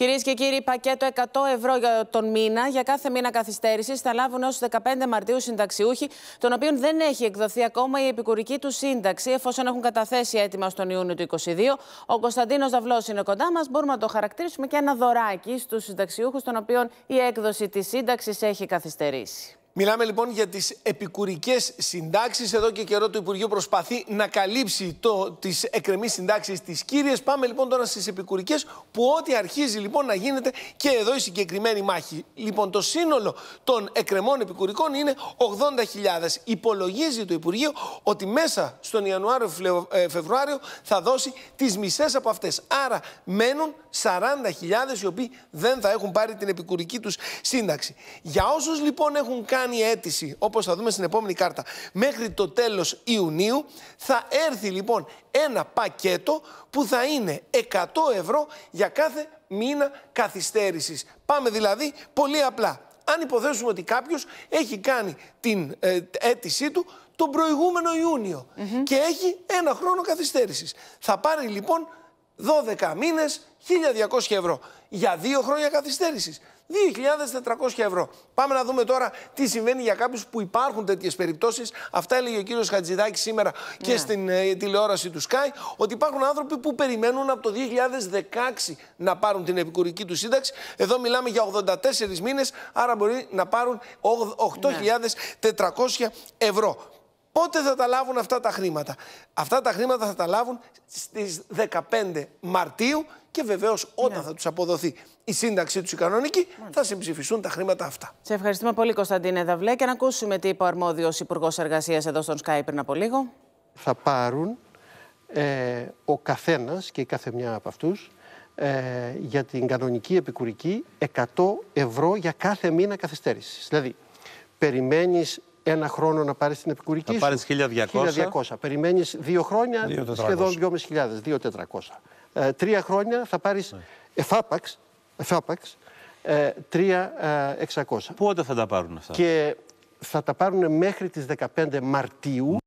Κυρίες και κύριοι, πακέτο 100 ευρώ για τον μήνα για κάθε μήνα καθυστέρησης θα λάβουν έω 15 Μαρτίου συνταξιούχοι, των οποίων δεν έχει εκδοθεί ακόμα η επικουρική του σύνταξη, εφόσον έχουν καταθέσει έτοιμα στον Ιούνιο του 2022. Ο Κωνσταντίνος Δαβλό είναι κοντά μας. Μπορούμε να το χαρακτηρίσουμε και ένα δωράκι στους συνταξιούχους, των οποίων η έκδοση της σύνταξης έχει καθυστερήσει. Μιλάμε λοιπόν για τις επικουρικές συντάξεις. Εδώ και καιρό το Υπουργείο προσπαθεί να καλύψει το, τις εκκρεμείς συντάξεις της κύριες. Πάμε λοιπόν τώρα στις επικουρικές που ό,τι αρχίζει λοιπόν να γίνεται και εδώ η συγκεκριμένη μάχη. Λοιπόν το σύνολο των εκκρεμών επικουρικών είναι 80.000. Υπολογίζει το Υπουργείο ότι μέσα στον Ιανουάριο-Φεβρουάριο ε, θα δώσει τις μισές από αυτές. Άρα μένουν 40.000 οι οποίοι δεν θα έχουν πάρει την επικουρική τους σύνταξη. Για όσους λοιπόν έχουν κάνει κάνει αίτηση, όπως θα δούμε στην επόμενη κάρτα, μέχρι το τέλος Ιουνίου, θα έρθει λοιπόν ένα πακέτο που θα είναι 100 ευρώ για κάθε μήνα καθυστέρησης. Πάμε δηλαδή πολύ απλά. Αν υποθέσουμε ότι κάποιος έχει κάνει την ε, αίτησή του τον προηγούμενο Ιούνιο και έχει ένα χρόνο καθυστέρησης. Θα πάρει λοιπόν 12 μήνες 1.200 ευρώ για δύο χρόνια καθυστέρησης. 2.400 ευρώ. Πάμε να δούμε τώρα τι συμβαίνει για κάποιους που υπάρχουν τέτοιες περιπτώσεις. Αυτά έλεγε ο κύριος Χατζηδάκης σήμερα και ναι. στην ε, τηλεόραση του Sky. Ότι υπάρχουν άνθρωποι που περιμένουν από το 2016 να πάρουν την επικουρική του σύνταξη. Εδώ μιλάμε για 84 μήνες, άρα μπορεί να πάρουν 8.400 ναι. ευρώ. Πότε θα τα λάβουν αυτά τα χρήματα. Αυτά τα χρήματα θα τα λάβουν στις 15 Μαρτίου και βεβαίως όταν ναι. θα τους αποδοθεί η σύνταξή τους η κανονική, θα συμψηφιστούν τα χρήματα αυτά. Σε ευχαριστούμε πολύ, Κωνσταντίνε Δαβλέ και να ακούσουμε τι είπε ο Αρμόδιος Υπουργός Εργασίας εδώ στον Σκάι πριν από λίγο. Θα πάρουν ε, ο καθένας και η καθεμιά από αυτούς ε, για την κανονική επικουρική 100 ευρώ για κάθε μήνα καθυστέρησης. Δηλαδή, περιμένεις ένα χρόνο να πάρεις την επικουρική. Να πάρει 1200. 1200. Περιμένεις δύο χρόνια σχεδόν 2.500, 2.400. Ε, τρία χρόνια θα πάρεις ναι. εφάπαξ, εφάπαξ 3.600. Ε, ε, Πότε θα τα πάρουν αυτά. Και θα τα πάρουν μέχρι τις 15 Μαρτίου.